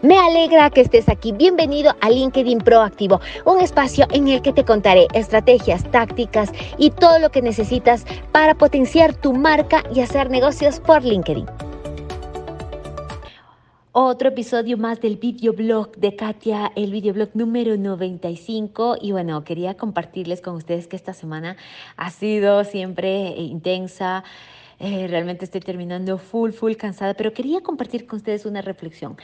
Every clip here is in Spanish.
Me alegra que estés aquí. Bienvenido a LinkedIn Proactivo, un espacio en el que te contaré estrategias, tácticas y todo lo que necesitas para potenciar tu marca y hacer negocios por LinkedIn. Otro episodio más del videoblog de Katia, el videoblog número 95. Y bueno, quería compartirles con ustedes que esta semana ha sido siempre intensa. Eh, realmente estoy terminando full, full cansada, pero quería compartir con ustedes una reflexión.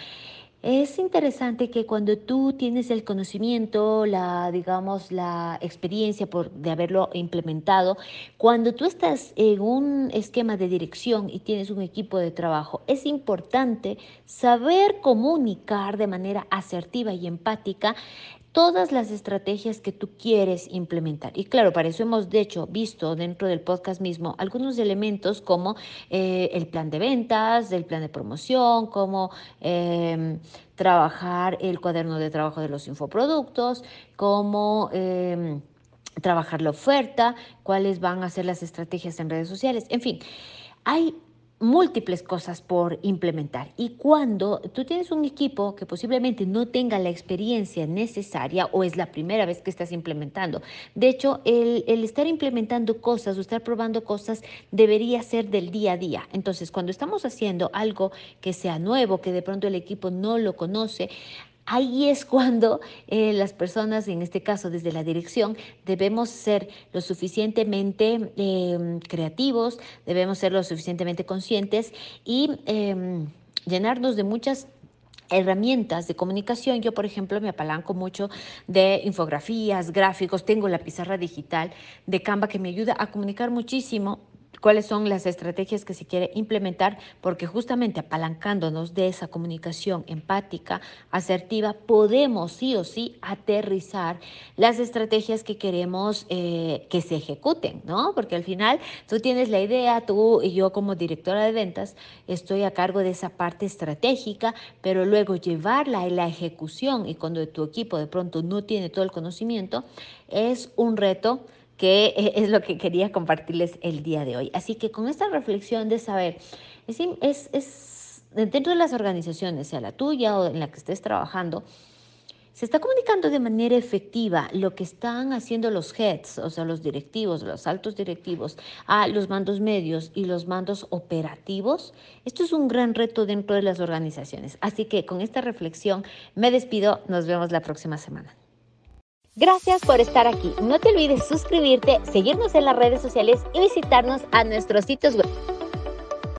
Es interesante que cuando tú tienes el conocimiento, la, digamos, la experiencia por, de haberlo implementado, cuando tú estás en un esquema de dirección y tienes un equipo de trabajo, es importante saber comunicar de manera asertiva y empática todas las estrategias que tú quieres implementar. Y claro, para eso hemos de hecho visto dentro del podcast mismo algunos elementos como eh, el plan de ventas, el plan de promoción, como em, trabajar el cuaderno de trabajo de los infoproductos, cómo em, trabajar la oferta, cuáles van a ser las estrategias en redes sociales, en fin, hay múltiples cosas por implementar. Y cuando tú tienes un equipo que posiblemente no tenga la experiencia necesaria o es la primera vez que estás implementando, de hecho, el, el estar implementando cosas o estar probando cosas debería ser del día a día. Entonces, cuando estamos haciendo algo que sea nuevo, que de pronto el equipo no lo conoce, Ahí es cuando eh, las personas, en este caso desde la dirección, debemos ser lo suficientemente em, creativos, debemos ser lo suficientemente conscientes y em, llenarnos de muchas herramientas de comunicación. Yo, por ejemplo, me apalanco mucho de infografías, gráficos, tengo la pizarra digital de Canva que me ayuda a comunicar muchísimo cuáles son las estrategias que se quiere implementar, porque justamente apalancándonos de esa comunicación empática, asertiva, podemos sí o sí aterrizar las estrategias que queremos eh, que se ejecuten, ¿no? Porque al final tú tienes la idea, tú y yo como directora de ventas estoy a cargo de esa parte estratégica, pero luego llevarla a la ejecución y cuando tu equipo de pronto no tiene todo el conocimiento, es un reto que e, es lo que quería compartirles el día de hoy. Así que con esta reflexión de saber, es, es, dentro de las organizaciones, sea la tuya o en la que estés trabajando, se está comunicando de manera efectiva lo que están haciendo los heads, o sea, los directivos, los altos directivos, a los mandos medios y los mandos operativos. Esto es un gran reto dentro de las organizaciones. Así que con esta reflexión me despido. Nos vemos la próxima semana. Gracias por estar aquí. No te olvides suscribirte, seguirnos en las redes sociales y visitarnos a nuestros sitios web.